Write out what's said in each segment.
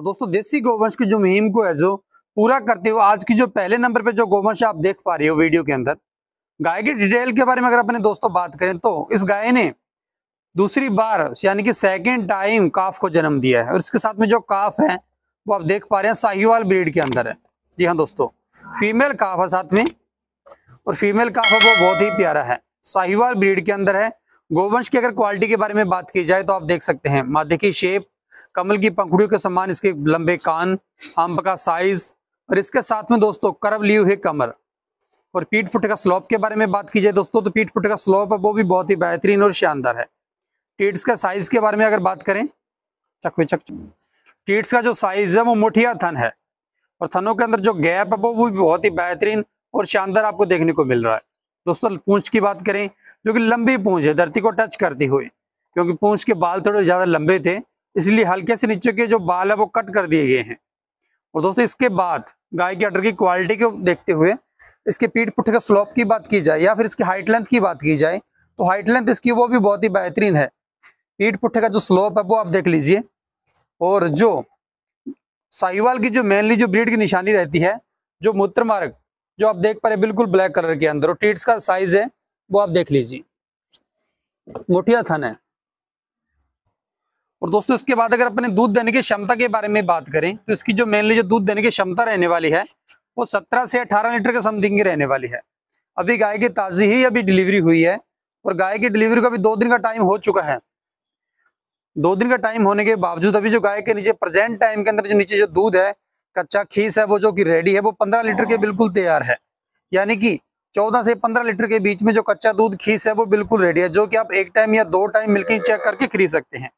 और दोस्तों देसी गोवंश की जो मुहिम को है जो पूरा करते हो आज की जो पहले नंबर पे जो गोवंश आप देख पा रहे हो वीडियो के अंदर गाय की डिटेल के बारे में अगर अपने दोस्तों बात करें तो इस गाय ने दूसरी बार यानी कि सेकेंड टाइम काफ को जन्म दिया है और इसके साथ में जो काफ है वो आप देख पा रहे हैं साहिवाल ब्रीड के अंदर है जी हाँ दोस्तों फीमेल काफ है साथ में और फीमेल काफ है वो बहुत ही प्यारा है साहिवाल ब्रीड के अंदर है गोवंश की अगर क्वालिटी के बारे में बात की जाए तो आप देख सकते हैं माध्य की शेप कमल की पंखुड़ियों के समान इसके लंबे कान आम्ब का साइज और इसके साथ में दोस्तों करब ली हुई कमर और पीठ फुट का स्लोप के बारे में बात की जाए दोस्तों तो पीठ फुट का स्लोप है वो भी बहुत ही बेहतरीन और शानदार है टीट्स का साइज के बारे में अगर बात करें चकवे चक टीट्स का जो साइज है वो मुठिया थन है और थनों के अंदर जो गैप है वो भी बहुत ही बेहतरीन और शानदार आपको देखने को मिल रहा है दोस्तों पूंछ की बात करें जो कि लंबी पूंछ है धरती को टच करती हुई क्योंकि पूंछ के बाल थोड़े ज़्यादा लंबे थे इसलिए हल्के से नीचे के जो बाल है वो कट कर दिए गए हैं और दोस्तों इसके बाद गाय के अटर की क्वालिटी को देखते हुए इसके पीठ पुट्ठे का स्लोप की बात की जाए या फिर इसकी हाइट लेंथ की बात की जाए तो हाइट लेंथ इसकी वो भी बहुत ही बेहतरीन है पीठ पुट्ठे का जो स्लोप है वो आप देख लीजिए और जो साहिवाल की जो मेनली जो ब्रीड की निशानी रहती है जो मूत्र मार्ग जो आप देख पा रहे बिल्कुल ब्लैक कलर के अंदर और टीट्स का साइज है वो आप देख लीजिए मोटिया थन है और दोस्तों इसके बाद अगर अपने दूध देने की क्षमता के बारे में बात करें तो इसकी जो मेनली जो दूध देने की क्षमता रहने वाली है वो सत्रह से अठारह लीटर के समथिंग की रहने वाली है अभी गाय की ताज़ी ही अभी डिलीवरी हुई है और गाय की डिलीवरी का भी दो दिन का टाइम हो चुका है दो दिन का टाइम होने के बावजूद अभी जो गाय के नीचे प्रेजेंट टाइम के अंदर जो नीचे जो दूध है कच्चा खीस है वो जो कि रेडी है वो पंद्रह लीटर के बिल्कुल तैयार है यानी कि चौदह से पंद्रह लीटर के बीच में जो कच्चा दूध खीस है वो बिल्कुल रेडी है जो कि आप एक टाइम या दो टाइम मिल्किंग चेक करके खरीद सकते हैं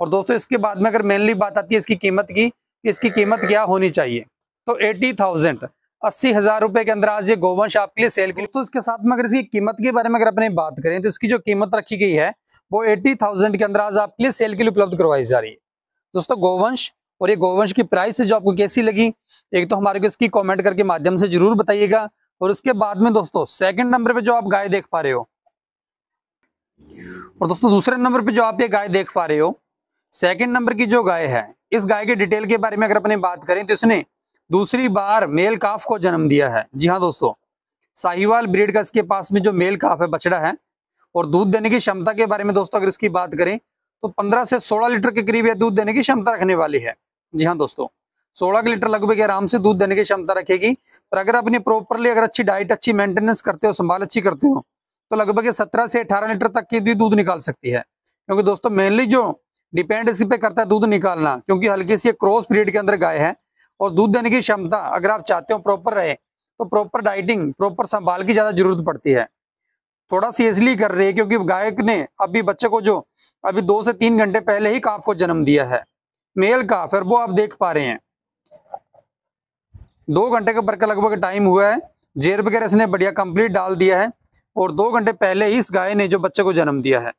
और दोस्तों इसके बाद में अगर मेनली बात आती है इसकी कीमत की इसकी कीमत क्या होनी चाहिए तो एटी थाउजेंड अस्सी हजार रुपए के अंदर आज ये गोवंश आपके लिए सेल तो इसके साथ में अगर इसकी कीमत के बारे में अगर अपने बात करें तो इसकी जो कीमत रखी गई है वो एट्टी थाउजेंड के अंदर आज आपके लिए सेल के लिए उपलब्ध करवाई जा रही है दोस्तों गोवंश और ये गोवंश की प्राइस जो आपको कैसी लगी एक तो हमारे को इसकी कॉमेंट करके माध्यम से जरूर बताइएगा और उसके बाद में दोस्तों सेकेंड नंबर पे जो आप गाय देख पा रहे हो और दोस्तों दूसरे नंबर पर जो आप ये गाय देख पा रहे हो सेकंड नंबर की जो गाय है इस गाय के डिटेल के बारे में अगर अपने बात करें तो इसने दूसरी बार मेल काफ को जन्म दिया है जी हाँ दोस्तों साहिवाल ब्रीड का इसके पास में जो मेल काफ है बछड़ा है और दूध देने की क्षमता के बारे में दोस्तों अगर इसकी बात करें तो 15 से 16 लीटर के करीब यह दूध देने की क्षमता रखने वाली है जी हाँ दोस्तों के लीटर लगभग आराम से दूध देने की क्षमता रखेगी पर अगर अपनी प्रॉपरली अगर अच्छी डाइट अच्छी मेंटेनेंस करते हो संभाल अच्छी करते हो तो लगभग सत्रह से अठारह लीटर तक की दूध निकाल सकती है क्योंकि दोस्तों मेनली जो डिपेंड इसी पे करता है दूध निकालना क्योंकि हल्की सी क्रॉस ब्रीड के अंदर गाय है और दूध देने की क्षमता अगर आप चाहते हो प्रॉपर रहे तो प्रॉपर डाइटिंग प्रॉपर संभाल की ज़्यादा जरूरत पड़ती है थोड़ा सी इसलिए कर रही है क्योंकि गायक ने अभी बच्चे को जो अभी दो से तीन घंटे पहले ही काफ को जन्म दिया है मेल काफ फिर वो आप देख पा रहे हैं दो घंटे के बरकर लगभग टाइम हुआ है जेर वगैरह इसने बढ़िया कंप्लीट डाल दिया है और दो घंटे पहले ही इस गाय ने जो बच्चे को जन्म दिया है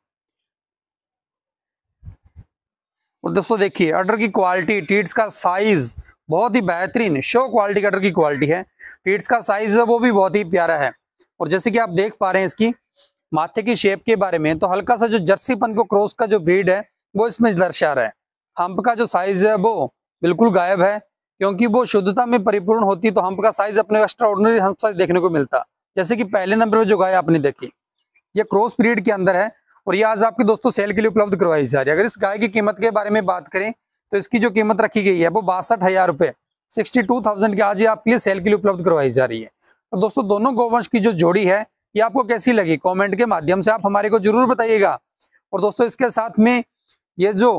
और दोस्तों देखिए अडर की क्वालिटी टीट्स का साइज बहुत ही बेहतरीन शो क्वालिटी का अडर की क्वालिटी है टीट्स का साइज वो भी बहुत ही प्यारा है और जैसे कि आप देख पा रहे हैं इसकी माथे की शेप के बारे में तो हल्का सा जो जर्सीपन को क्रॉस का जो ब्रीड है वो इसमें दर्शा रहा है हम्प का जो साइज है वो बिल्कुल गायब है क्योंकि वो शुद्धता में परिपूर्ण होती तो हम्प का साइज अपने एक्स्ट्रा ऑर्डनरी हम्प साइज देखने को मिलता जैसे कि पहले नंबर पर जो गाय आपने देखी ये क्रॉस ब्रीड के अंदर है और ये आज आपके दोस्तों सेल के लिए उपलब्ध करवाई जा रही है अगर इस गाय की कीमत के बारे में बात करें तो इसकी जो कीमत रखी गई है वो बासठ हजार रुपए सिक्सटी टू थाउजेंड की आज ये आपके लिए सेल के लिए उपलब्ध करवाई जा रही है तो दोस्तों दोनों गोवंश की जो जोड़ी है ये आपको कैसी लगी कॉमेंट के माध्यम से आप हमारे को जरूर बताइएगा और दोस्तों इसके साथ में ये जो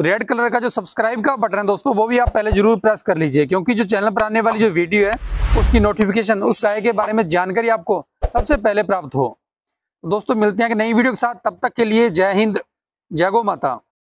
रेड कलर का जो सब्सक्राइब का बटन है दोस्तों वो भी आप पहले जरूर प्रेस कर लीजिए क्योंकि जो चैनल पर आने वाली जो वीडियो है उसकी नोटिफिकेशन उस गाय के बारे में जानकारी आपको सबसे पहले प्राप्त हो दोस्तों मिलते हैं कि नई वीडियो के साथ तब तक के लिए जय हिंद जय गो माता